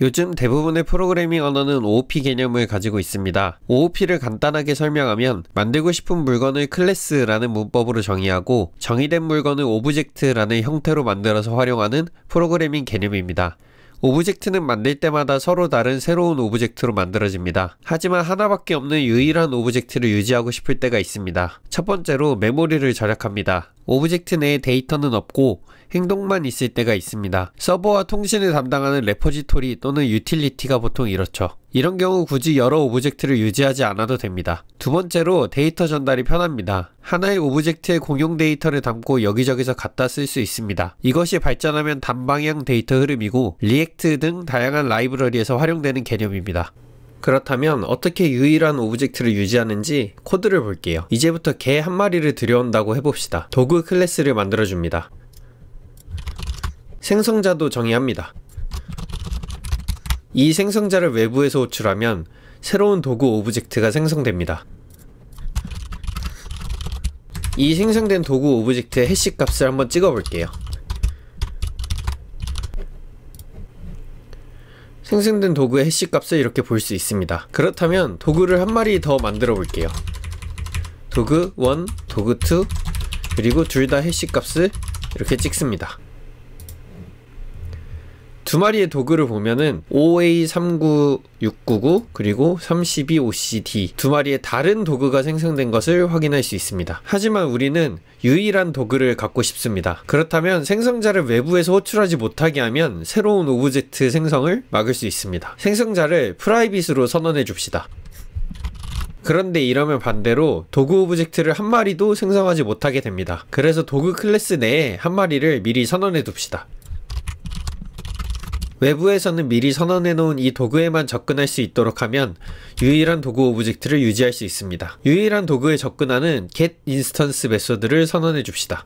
요즘 대부분의 프로그래밍 언어는 OOP 개념을 가지고 있습니다. OOP를 간단하게 설명하면 만들고 싶은 물건을 클래스라는 문법으로 정의하고 정의된 물건을 오브젝트라는 형태로 만들어서 활용하는 프로그래밍 개념입니다. 오브젝트는 만들 때마다 서로 다른 새로운 오브젝트로 만들어집니다. 하지만 하나밖에 없는 유일한 오브젝트를 유지하고 싶을 때가 있습니다. 첫 번째로 메모리를 절약합니다. 오브젝트 내에 데이터는 없고 행동만 있을 때가 있습니다. 서버와 통신을 담당하는 레포지토리 또는 유틸리티가 보통 이렇죠. 이런 경우 굳이 여러 오브젝트를 유지하지 않아도 됩니다. 두 번째로 데이터 전달이 편합니다. 하나의 오브젝트에 공용 데이터를 담고 여기저기서 갖다 쓸 수 있습니다. 이것이 발전하면 단방향 데이터 흐름이고 리액트 등 다양한 라이브러리에서 활용되는 개념입니다. 그렇다면 어떻게 유일한 오브젝트를 유지하는지 코드를 볼게요. 이제부터 개 한 마리를 들여온다고 해봅시다. 도구 클래스를 만들어줍니다. 생성자도 정의합니다. 이 생성자를 외부에서 호출하면 새로운 도구 오브젝트가 생성됩니다. 이 생성된 도구 오브젝트의 해시 값을 한번 찍어볼게요. 생성된 도구의 해시 값을 이렇게 볼 수 있습니다. 그렇다면 도구를 한 마리 더 만들어 볼게요. 도그 1, 도그 2, 그리고 둘 다 해시 값을 이렇게 찍습니다. 두 마리의 도구를 보면은 OA39699 그리고 32OCD 두 마리의 다른 도구가 생성된 것을 확인할 수 있습니다. 하지만 우리는 유일한 도구를 갖고 싶습니다. 그렇다면 생성자를 외부에서 호출하지 못하게 하면 새로운 오브젝트 생성을 막을 수 있습니다. 생성자를 프라이빗으로 선언해 줍시다. 그런데 이러면 반대로 도구 오브젝트를 한 마리도 생성하지 못하게 됩니다. 그래서 도구 클래스 내에 한 마리를 미리 선언해 둡시다. 외부에서는 미리 선언해놓은 이 도구에만 접근할 수 있도록 하면 유일한 도구 오브젝트를 유지할 수 있습니다. 유일한 도구에 접근하는 get instance 메소드를 선언해 줍시다.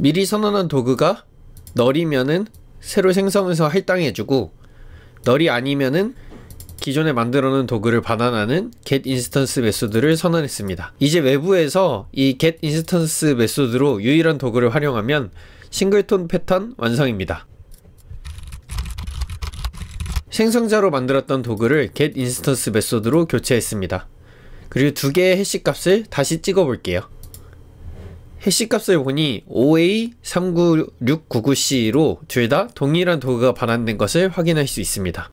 미리 선언한 도구가 널이면은 새로 생성해서 할당해주고 널이 아니면은 기존에 만들어놓은 도구를 반환하는 get instance 메소드를 선언했습니다. 이제 외부에서 이 get instance 메소드로 유일한 도구를 활용하면 싱글톤 패턴 완성입니다. 생성자로 만들었던 도구를 get instance 메소드로 교체했습니다. 그리고 두 개의 해시 값을 다시 찍어 볼게요. 해시 값을 보니 OA39699C로 둘 다 동일한 도구가 반환된 것을 확인할 수 있습니다.